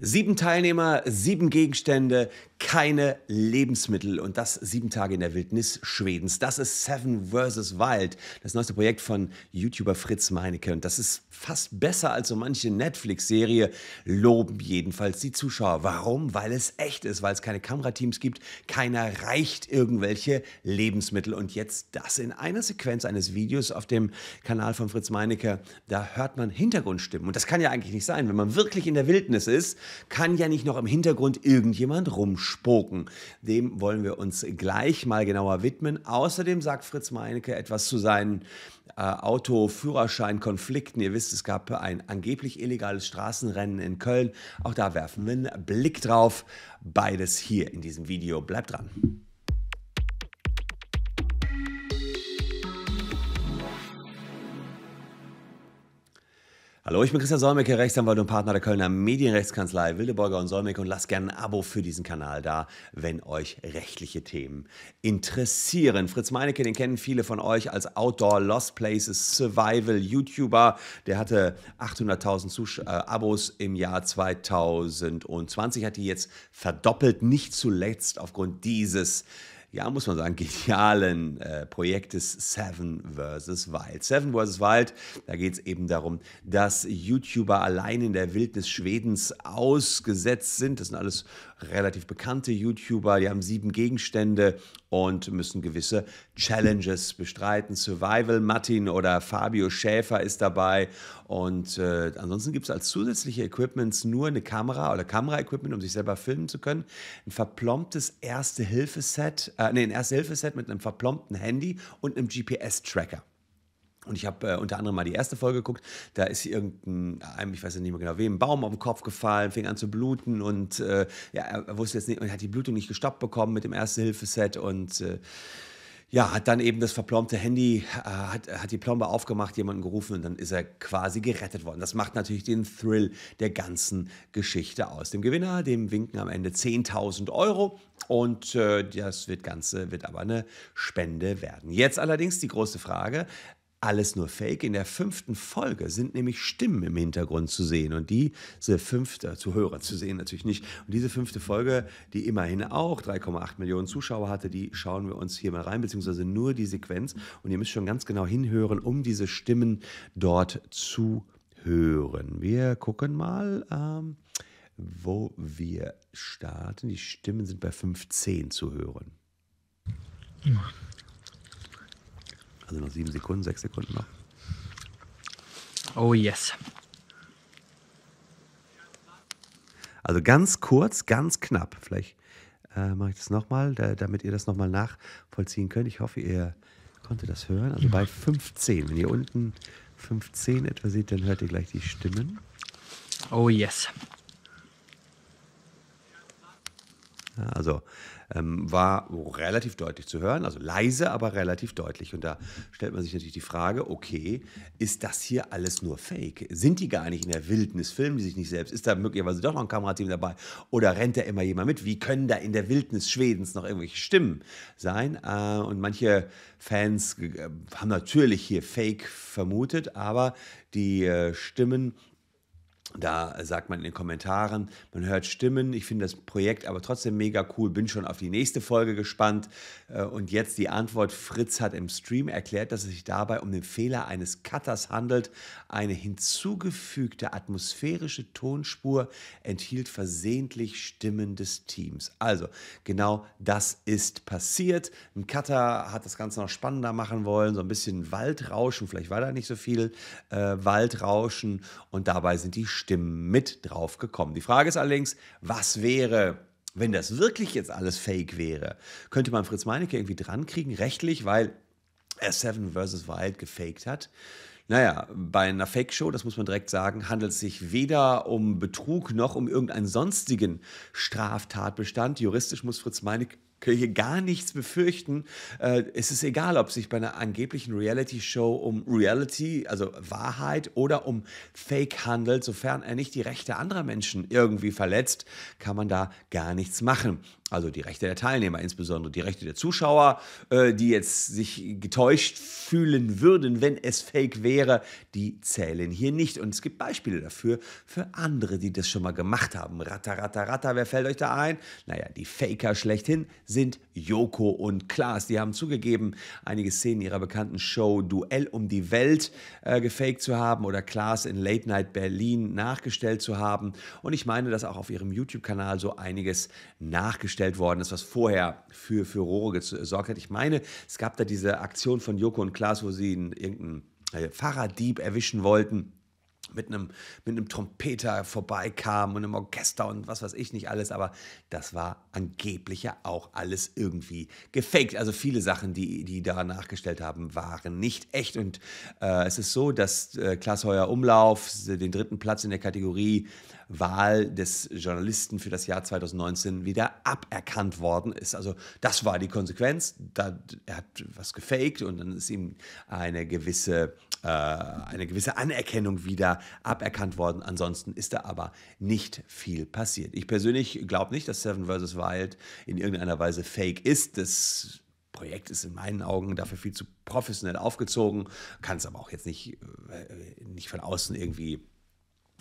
Sieben Teilnehmer, sieben Gegenstände, keine Lebensmittel und das sieben Tage in der Wildnis Schwedens. Das ist Seven vs. Wild, das neueste Projekt von YouTuber Fritz Meinecke. Und das ist fast besser als so manche Netflix-Serie, loben jedenfalls die Zuschauer. Warum? Weil es echt ist, weil es keine Kamerateams gibt, keiner reicht irgendwelche Lebensmittel. Und jetzt das in einer Sequenz eines Videos auf dem Kanal von Fritz Meinecke, da hört man Hintergrundstimmen. Und das kann ja eigentlich nicht sein. Wenn man wirklich in der Wildnis ist, kann ja nicht noch im Hintergrund irgendjemand rumschwimmen spucken. Dem wollen wir uns gleich mal genauer widmen. Außerdem sagt Fritz Meinecke etwas zu seinen äh, Autoführerschein-Konflikten. Ihr wisst, es gab ein angeblich illegales Straßenrennen in Köln. Auch da werfen wir einen Blick drauf. Beides hier in diesem Video. Bleibt dran. Hallo, ich bin Christian Solmecke, Rechtsanwalt und Partner der Kölner Medienrechtskanzlei Wildeborger und Solmecke und lasst gerne ein Abo für diesen Kanal da, wenn euch rechtliche Themen interessieren. Fritz Meinecke, den kennen viele von euch als Outdoor Lost Places Survival YouTuber. Der hatte 800.000 Zus äh, Abos im Jahr 2020, hat die jetzt verdoppelt, nicht zuletzt aufgrund dieses ja, muss man sagen, genialen äh, Projektes Seven vs. Wild. Seven vs. Wild, da geht es eben darum, dass YouTuber allein in der Wildnis Schwedens ausgesetzt sind. Das sind alles relativ bekannte YouTuber, die haben sieben Gegenstände und müssen gewisse Challenges bestreiten. Survival Martin oder Fabio Schäfer ist dabei. Und äh, ansonsten gibt es als zusätzliche Equipments nur eine Kamera oder Kamera-Equipment, um sich selber filmen zu können. Ein verplomptes Erste-Hilfe-Set, äh, nee, ein Erste-Hilfe-Set mit einem verplompten Handy und einem GPS-Tracker. Und ich habe äh, unter anderem mal die erste Folge geguckt. Da ist irgendein, ich weiß nicht mehr genau wem, Baum auf den Kopf gefallen, fing an zu bluten und äh, ja, er wusste jetzt nicht, und hat die Blutung nicht gestoppt bekommen mit dem Erste-Hilfe-Set und äh, ja, hat dann eben das verplombte Handy, äh, hat, hat die Plombe aufgemacht, jemanden gerufen und dann ist er quasi gerettet worden. Das macht natürlich den Thrill der ganzen Geschichte aus. Dem Gewinner, dem winken am Ende 10.000 Euro und äh, das wird Ganze wird aber eine Spende werden. Jetzt allerdings die große Frage, alles nur Fake. In der fünften Folge sind nämlich Stimmen im Hintergrund zu sehen und diese fünfte, zu Hörer zu sehen natürlich nicht. Und diese fünfte Folge, die immerhin auch 3,8 Millionen Zuschauer hatte, die schauen wir uns hier mal rein, beziehungsweise nur die Sequenz. Und ihr müsst schon ganz genau hinhören, um diese Stimmen dort zu hören. Wir gucken mal. Ähm, wo wir starten. Die Stimmen sind bei 15 zu hören. Hm. Also noch sieben Sekunden, sechs Sekunden noch. Oh yes. Also ganz kurz, ganz knapp. Vielleicht äh, mache ich das nochmal, da, damit ihr das nochmal nachvollziehen könnt. Ich hoffe, ihr konntet das hören. Also bei 15. Wenn ihr unten 15 etwa seht, dann hört ihr gleich die Stimmen. Oh yes. also ähm, war relativ deutlich zu hören, also leise, aber relativ deutlich. Und da stellt man sich natürlich die Frage, okay, ist das hier alles nur Fake? Sind die gar nicht in der Wildnis, filmen die sich nicht selbst? Ist da möglicherweise doch noch ein Kamerateam dabei? Oder rennt da immer jemand mit? Wie können da in der Wildnis Schwedens noch irgendwelche Stimmen sein? Äh, und manche Fans äh, haben natürlich hier Fake vermutet, aber die äh, Stimmen da sagt man in den Kommentaren, man hört Stimmen. Ich finde das Projekt aber trotzdem mega cool. Bin schon auf die nächste Folge gespannt. Äh, und jetzt die Antwort. Fritz hat im Stream erklärt, dass es sich dabei um den Fehler eines Cutters handelt. Eine hinzugefügte atmosphärische Tonspur enthielt versehentlich Stimmen des Teams. Also, genau das ist passiert. Ein Cutter hat das Ganze noch spannender machen wollen. So ein bisschen Waldrauschen. Vielleicht war da nicht so viel äh, Waldrauschen. Und dabei sind die Stimmen mit drauf gekommen. Die Frage ist allerdings, was wäre, wenn das wirklich jetzt alles fake wäre? Könnte man Fritz Meinecke irgendwie drankriegen, rechtlich, weil er Seven vs. Wild gefaked hat? Naja, bei einer Fake-Show, das muss man direkt sagen, handelt es sich weder um Betrug noch um irgendeinen sonstigen Straftatbestand. Juristisch muss Fritz Meinecke hier gar nichts befürchten. Äh, es ist egal, ob es sich bei einer angeblichen Reality-Show um Reality, also Wahrheit oder um Fake handelt. Sofern er nicht die Rechte anderer Menschen irgendwie verletzt, kann man da gar nichts machen. Also die Rechte der Teilnehmer, insbesondere die Rechte der Zuschauer, äh, die jetzt sich getäuscht fühlen würden, wenn es Fake wäre, die zählen hier nicht. Und es gibt Beispiele dafür für andere, die das schon mal gemacht haben. Ratter, ratter, ratter, wer fällt euch da ein? Naja, die Faker schlechthin sind Joko und Klaas. Die haben zugegeben, einige Szenen ihrer bekannten Show Duell um die Welt äh, gefaked zu haben oder Klaas in Late Night Berlin nachgestellt zu haben. Und ich meine, dass auch auf ihrem YouTube-Kanal so einiges nachgestellt worden ist, was vorher für Furore äh, gesorgt hat. Ich meine, es gab da diese Aktion von Joko und Klaas, wo sie in irgendeinen äh, Fahrraddieb erwischen wollten mit einem, mit einem Trompeter vorbeikam und einem Orchester und was weiß ich nicht alles, aber das war angeblich ja auch alles irgendwie gefaked. Also viele Sachen, die, die da nachgestellt haben, waren nicht echt. Und äh, es ist so, dass äh, Klaas Heuer Umlauf äh, den dritten Platz in der Kategorie Wahl des Journalisten für das Jahr 2019 wieder aberkannt worden ist. Also das war die Konsequenz. Da, er hat was gefaked und dann ist ihm eine gewisse äh, eine gewisse Anerkennung wieder aberkannt worden. Ansonsten ist da aber nicht viel passiert. Ich persönlich glaube nicht, dass Seven vs. Wild in irgendeiner Weise fake ist. Das Projekt ist in meinen Augen dafür viel zu professionell aufgezogen, kann es aber auch jetzt nicht, äh, nicht von außen irgendwie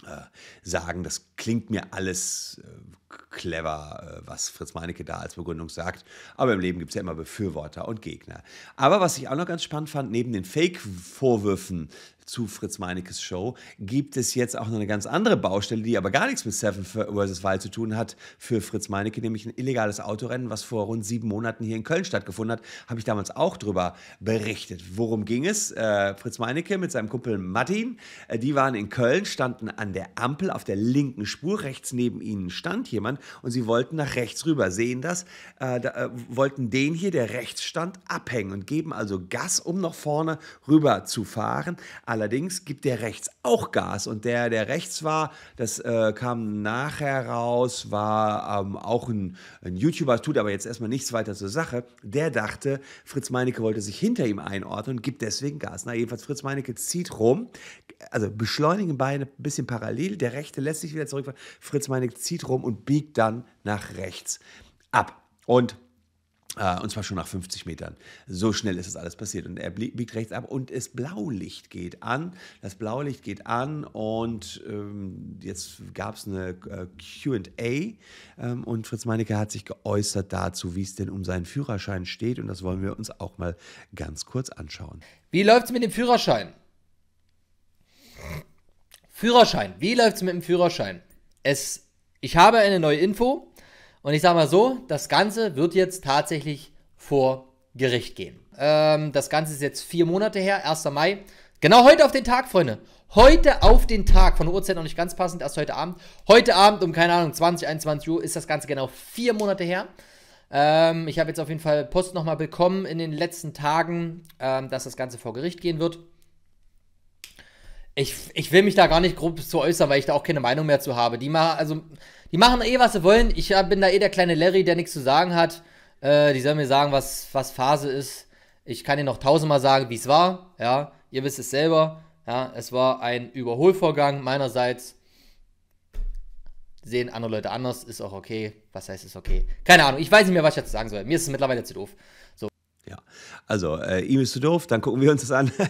äh, sagen, das klingt mir alles äh, clever, äh, was Fritz Meinecke da als Begründung sagt. Aber im Leben gibt es ja immer Befürworter und Gegner. Aber was ich auch noch ganz spannend fand, neben den Fake-Vorwürfen, zu Fritz Meinekes Show gibt es jetzt auch noch eine ganz andere Baustelle, die aber gar nichts mit Seven vs. Wild zu tun hat für Fritz Meinecke, nämlich ein illegales Autorennen, was vor rund sieben Monaten hier in Köln stattgefunden hat. Habe ich damals auch darüber berichtet. Worum ging es? Äh, Fritz Meinecke mit seinem Kumpel Martin, äh, die waren in Köln, standen an der Ampel auf der linken Spur. Rechts neben ihnen stand jemand und sie wollten nach rechts rüber. Sehen das, äh, da, äh, wollten den hier, der rechts stand, abhängen und geben also Gas, um noch vorne rüber zu fahren Allerdings gibt der rechts auch Gas und der, der rechts war, das äh, kam nachher raus, war ähm, auch ein, ein, YouTuber, tut aber jetzt erstmal nichts weiter zur Sache. Der dachte, Fritz Meinecke wollte sich hinter ihm einordnen und gibt deswegen Gas. Na, jedenfalls Fritz Meinecke zieht rum, also beschleunigen beide ein bisschen parallel, der rechte lässt sich wieder zurückfahren. Fritz Meinecke zieht rum und biegt dann nach rechts ab. Und Ah, und zwar schon nach 50 Metern. So schnell ist das alles passiert. Und er biegt rechts ab und das Blaulicht geht an. Das Blaulicht geht an und ähm, jetzt gab es eine äh, QA. Ähm, und Fritz Meinecke hat sich geäußert dazu, wie es denn um seinen Führerschein steht. Und das wollen wir uns auch mal ganz kurz anschauen. Wie läuft es mit dem Führerschein? Führerschein. Wie läuft es mit dem Führerschein? Es, ich habe eine neue Info. Und ich sage mal so, das Ganze wird jetzt tatsächlich vor Gericht gehen. Ähm, das Ganze ist jetzt vier Monate her, 1. Mai. Genau heute auf den Tag, Freunde. Heute auf den Tag, von der Uhrzeit noch nicht ganz passend, erst heute Abend. Heute Abend um, keine Ahnung, 20, 21 Uhr ist das Ganze genau vier Monate her. Ähm, ich habe jetzt auf jeden Fall Post nochmal bekommen in den letzten Tagen, ähm, dass das Ganze vor Gericht gehen wird. Ich, ich will mich da gar nicht grob zu äußern, weil ich da auch keine Meinung mehr zu habe. Die, ma also, die machen eh, was sie wollen. Ich äh, bin da eh der kleine Larry, der nichts zu sagen hat. Äh, die sollen mir sagen, was, was Phase ist. Ich kann dir noch tausendmal sagen, wie es war. Ja, ihr wisst es selber. Ja, es war ein Überholvorgang meinerseits. Sehen andere Leute anders, ist auch okay. Was heißt, ist okay? Keine Ahnung, ich weiß nicht mehr, was ich dazu sagen soll. Mir ist es mittlerweile zu doof. So. Ja, also äh, ihm ist zu doof, dann gucken wir uns das an.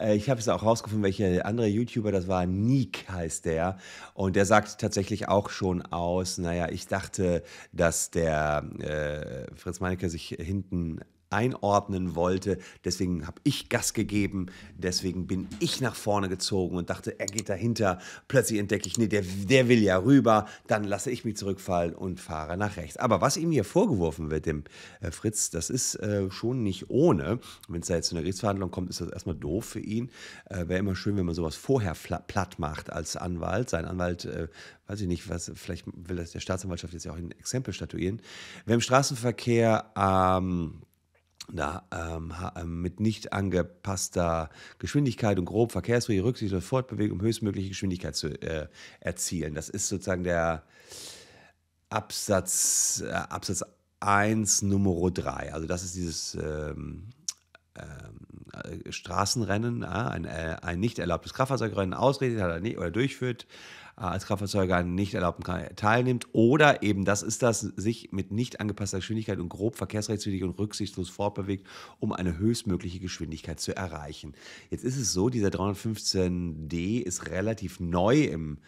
Äh, ich habe es auch rausgefunden, welcher andere YouTuber das war. Nick heißt der. Und der sagt tatsächlich auch schon aus, naja, ich dachte, dass der äh, Fritz Meinecke sich hinten einordnen wollte. Deswegen habe ich Gas gegeben, deswegen bin ich nach vorne gezogen und dachte, er geht dahinter. Plötzlich entdecke ich, nee, der, der will ja rüber, dann lasse ich mich zurückfallen und fahre nach rechts. Aber was ihm hier vorgeworfen wird, dem äh, Fritz, das ist äh, schon nicht ohne. Wenn es da jetzt zu einer Gerichtsverhandlung kommt, ist das erstmal doof für ihn. Äh, Wäre immer schön, wenn man sowas vorher platt macht als Anwalt. Sein Anwalt äh, weiß ich nicht, was, vielleicht will das der Staatsanwaltschaft jetzt ja auch ein Exempel statuieren. Wer im Straßenverkehr am ähm, da, ähm, ähm, mit nicht angepasster Geschwindigkeit und grob verkehrsfreie Rücksicht und Fortbewegung höchstmögliche Geschwindigkeit zu äh, erzielen. Das ist sozusagen der Absatz, äh, Absatz 1 Nummer 3. Also das ist dieses ähm, ähm, äh, Straßenrennen, ein, äh, ein nicht erlaubtes Kraftfahrzeugrennen ausredet hat er nicht, oder durchführt, äh, als Kraftfahrzeuger an nicht erlaubten teilnimmt oder eben, das ist das, sich mit nicht angepasster Geschwindigkeit und grob verkehrsrechtswidrig und rücksichtslos fortbewegt, um eine höchstmögliche Geschwindigkeit zu erreichen. Jetzt ist es so, dieser 315d ist relativ neu im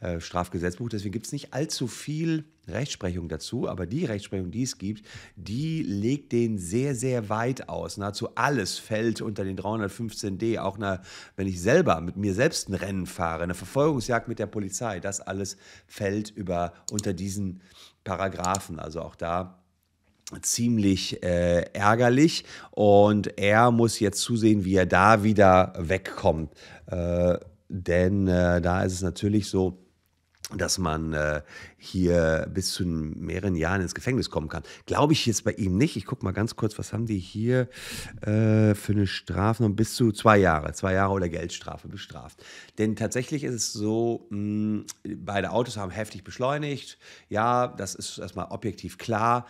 äh, Strafgesetzbuch. Deswegen gibt es nicht allzu viel Rechtsprechung dazu, aber die Rechtsprechung, die es gibt, die legt den sehr, sehr weit aus. Nahezu alles fällt unter den 315d, auch eine, wenn ich selber mit mir selbst ein Rennen fahre, eine Verfolgungsjagd mit der Polizei, das alles fällt über, unter diesen Paragraphen. Also auch da ziemlich äh, ärgerlich und er muss jetzt zusehen, wie er da wieder wegkommt. Äh, denn äh, da ist es natürlich so, dass man äh, hier bis zu mehreren Jahren ins Gefängnis kommen kann. Glaube ich jetzt bei ihm nicht. Ich gucke mal ganz kurz, was haben die hier äh, für eine Strafe? Noch bis zu zwei Jahre, zwei Jahre oder Geldstrafe bestraft. Denn tatsächlich ist es so, mh, mm, beide Autos haben heftig beschleunigt. Ja, das ist erstmal objektiv klar.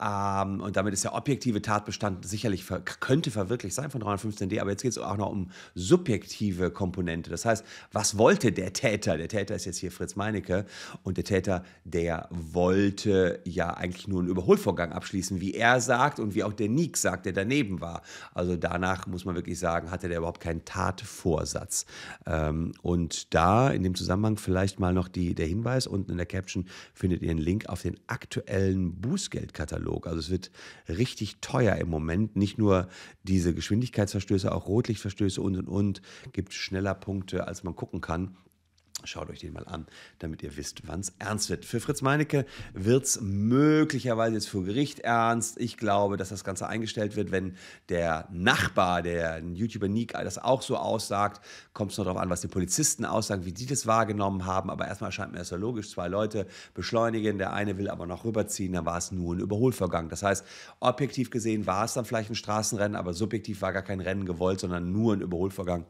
Ähm, und damit ist der objektive Tatbestand sicherlich ver könnte verwirklicht sein von 315d, aber jetzt geht es auch noch um subjektive Komponente. Das heißt, was wollte der Täter? Der Täter ist jetzt hier Fritz Meinecke und der Täter, der wollte ja eigentlich nur einen Überholvorgang abschließen, wie er sagt und wie auch der Nick sagt, der daneben war. Also danach muss man wirklich sagen, hatte der überhaupt keinen Tatvorsatz. Ähm, und da in dem Zusammenhang vielleicht mal noch die, der Hinweis, unten in der Caption findet ihr einen Link auf den aktuellen Bußgeldkatalog Testflug. Also es wird richtig teuer im Moment. Nicht nur diese Geschwindigkeitsverstöße, auch Rotlichtverstöße und und und gibt schneller Punkte, als man gucken kann. Schaut euch den mal an, damit ihr wisst, wann es ernst wird. Für Fritz Meinecke wird es möglicherweise jetzt vor Gericht ernst. Ich glaube, dass das Ganze eingestellt wird, wenn der Nachbar, der YouTuber Nick, das auch so aussagt. Kommt es noch darauf an, was die Polizisten aussagen, wie die das wahrgenommen haben. Aber erstmal scheint mir das ja logisch. Zwei Leute beschleunigen, der eine will aber noch rüberziehen, dann war es nur ein Überholvorgang. Das heißt, objektiv gesehen war es dann vielleicht ein Straßenrennen, aber subjektiv war gar kein Rennen gewollt, sondern nur ein Überholvorgang.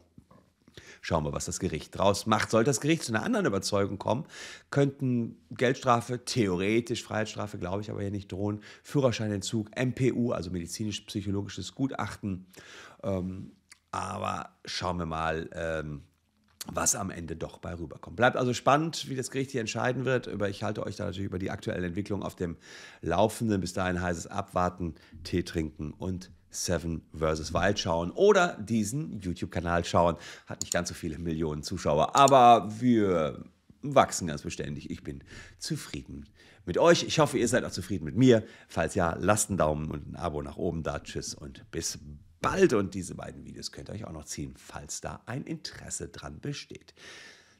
Schauen wir, was das Gericht draus macht. Sollte das Gericht zu einer anderen Überzeugung kommen, könnten Geldstrafe, theoretisch Freiheitsstrafe, glaube ich, aber hier nicht drohen, Führerscheinentzug, MPU, also medizinisch-psychologisches Gutachten. Ähm, aber schauen wir mal, ähm, was am Ende doch bei rüberkommt. Bleibt also spannend, wie das Gericht hier entscheiden wird. ich halte euch da natürlich über die aktuellen Entwicklungen auf dem Laufenden. Bis dahin heißes abwarten, Tee trinken und Seven vs. Wild schauen oder diesen YouTube-Kanal schauen. Hat nicht ganz so viele Millionen Zuschauer, aber wir wachsen ganz beständig. Ich bin zufrieden mit euch. Ich hoffe, ihr seid auch zufrieden mit mir. Falls ja, lasst einen Daumen und ein Abo nach oben da. Tschüss und bis bald. Und diese beiden Videos könnt ihr euch auch noch ziehen, falls da ein Interesse dran besteht.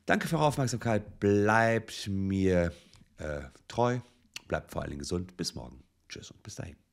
Danke für eure Aufmerksamkeit. Bleibt mir äh, treu. Bleibt vor allem gesund. Bis morgen. Tschüss und bis dahin.